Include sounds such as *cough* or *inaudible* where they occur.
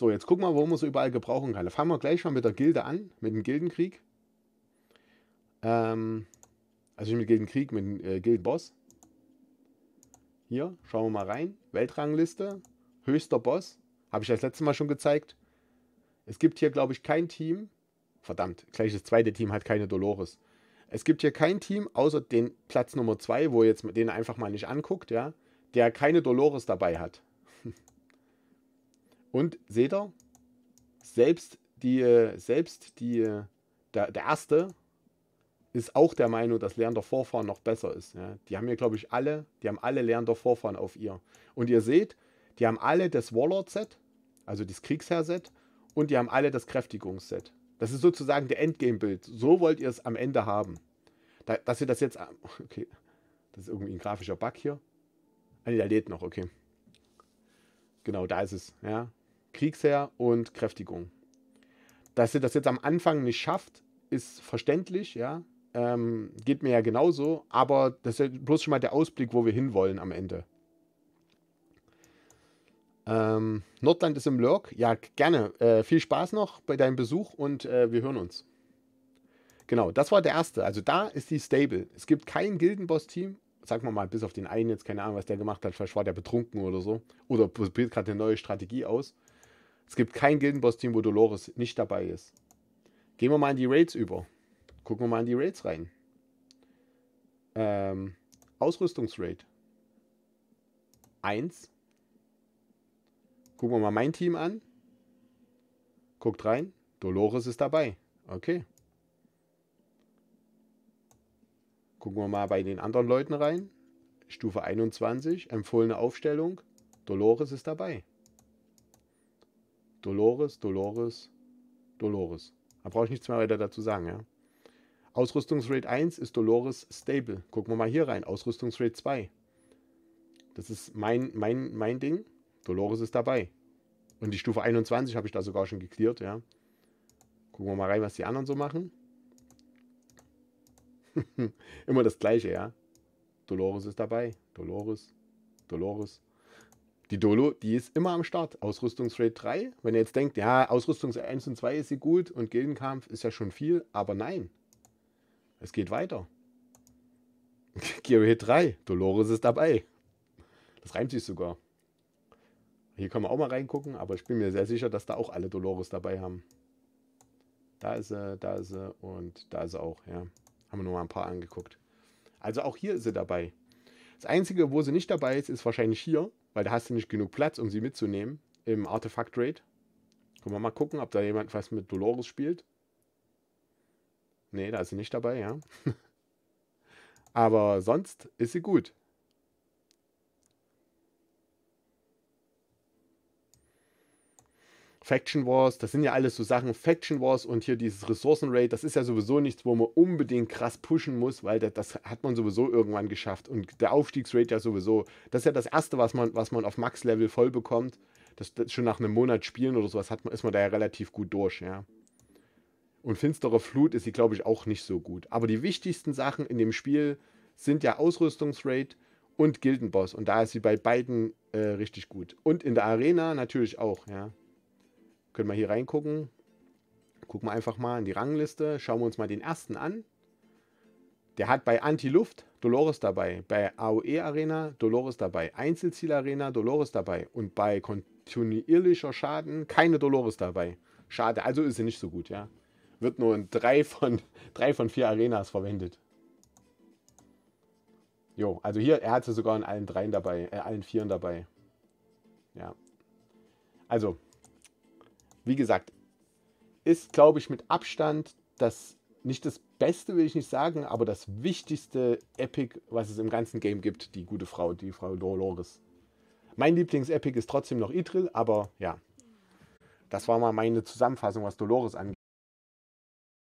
So, jetzt gucken wir, wo man so überall gebrauchen kann. Da fangen wir gleich mal mit der Gilde an, mit dem Gildenkrieg. Ähm, also nicht mit Gildenkrieg, mit dem äh, Gildenboss. Hier, schauen wir mal rein. Weltrangliste, höchster Boss. Habe ich das letzte Mal schon gezeigt. Es gibt hier, glaube ich, kein Team. Verdammt, gleich das zweite Team hat keine Dolores. Es gibt hier kein Team, außer den Platz Nummer 2, wo ihr jetzt den einfach mal nicht anguckt, ja, der keine Dolores dabei hat. *laughs* Und seht ihr, selbst die, äh, selbst die, äh, der, der erste ist auch der Meinung, dass Lernen der Vorfahren noch besser ist. Ja. Die haben hier, glaube ich, alle, die haben alle Lernen der Vorfahren auf ihr. Und ihr seht, die haben alle das Warlord-Set, also das Kriegsherr-Set, und die haben alle das Kräftigungsset. Das ist sozusagen der Endgame-Bild. So wollt ihr es am Ende haben. Da, dass ihr das jetzt. *laughs* Okay. Das ist irgendwie ein grafischer Bug hier. Ah, nee, der lädt noch, okay. Genau, da ist es. Ja. Kriegsherr und Kräftigung. Dass ihr das jetzt am Anfang nicht schafft, ist verständlich, ja. Ähm, geht mir ja genauso, aber das ist bloß schon mal der Ausblick, wo wir hinwollen am Ende. Ähm, Nordland ist im Lurk. Ja, gerne. Äh, viel Spaß noch bei deinem Besuch und äh, wir hören uns. Genau, das war der erste. Also da ist die Stable. Es gibt kein Gildenboss-Team. Sagen wir mal, bis auf den einen jetzt, keine Ahnung, was der gemacht hat. Vielleicht war der betrunken oder so. Oder probiert gerade eine neue Strategie aus. Es gibt kein Gildenboss-Team, wo Dolores nicht dabei ist. Gehen wir mal in die Raids über. Gucken wir mal in die Raids rein. Ähm, Ausrüstungsraid. Eins. Gucken wir mal mein Team an. Guckt rein. Dolores ist dabei. Okay. Gucken wir mal bei den anderen Leuten rein. Stufe 21, empfohlene Aufstellung. Dolores ist dabei. Dolores, Dolores, Dolores. Da brauche ich nichts mehr weiter dazu sagen, ja. Ausrüstungsrate 1 ist Dolores Stable. Gucken wir mal hier rein. Ausrüstungsrate 2. Das ist mein, mein, mein Ding. Dolores ist dabei. Und die Stufe 21 habe ich da sogar schon geklärt, ja. Gucken wir mal rein, was die anderen so machen. *laughs* Immer das gleiche, ja. Dolores ist dabei. Dolores, Dolores, die Dolo, die ist immer am Start. Ausrüstungsrate 3. Wenn ihr jetzt denkt, ja, Ausrüstungs 1 und 2 ist sie gut und Gildenkampf ist ja schon viel, aber nein. Es geht weiter. Gearhead *laughs* 3. Dolores ist dabei. Das reimt sich sogar. Hier kann man auch mal reingucken, aber ich bin mir sehr sicher, dass da auch alle Dolores dabei haben. Da ist sie, da ist sie und da ist sie auch, ja. Haben wir nur mal ein paar angeguckt. Also auch hier ist sie dabei. Das Einzige, wo sie nicht dabei ist, ist wahrscheinlich hier, weil da hast du nicht genug Platz, um sie mitzunehmen im Artefakt Raid. Können wir mal gucken, ob da jemand was mit Dolores spielt. Nee, da ist sie nicht dabei, ja. *laughs* Aber sonst ist sie gut. Faction Wars, das sind ja alles so Sachen. Faction Wars und hier dieses Ressourcen Raid, das ist ja sowieso nichts, wo man unbedingt krass pushen muss, weil das, das hat man sowieso irgendwann geschafft. Und der Aufstiegsrate ja sowieso, das ist ja das Erste, was man, was man auf Max-Level voll bekommt. Das, das, schon nach einem Monat Spielen oder sowas hat man, ist man da ja relativ gut durch, ja. Und Finstere Flut ist sie, glaube ich, auch nicht so gut. Aber die wichtigsten Sachen in dem Spiel sind ja Ausrüstungsrate und Gildenboss. Und da ist sie bei beiden äh, richtig gut. Und in der Arena natürlich auch, ja. Können wir hier reingucken. Gucken wir einfach mal in die Rangliste. Schauen wir uns mal den ersten an. Der hat bei Anti-Luft Dolores dabei, bei AOE Arena Dolores dabei, Einzelziel Arena Dolores dabei und bei kontinuierlicher Schaden keine Dolores dabei. Schade, also ist sie nicht so gut, ja. Wird nur in drei von, *laughs* drei von vier Arenas verwendet. Jo, also hier, er hat sie sogar in allen dreien dabei, äh, allen vieren dabei. Ja. Also, wie gesagt, ist, glaube ich, mit Abstand das nicht das Beste, will ich nicht sagen, aber das wichtigste Epic, was es im ganzen Game gibt, die gute Frau, die Frau Dolores. Mein Lieblings-Epic ist trotzdem noch Idril, aber ja. Das war mal meine Zusammenfassung, was Dolores angeht.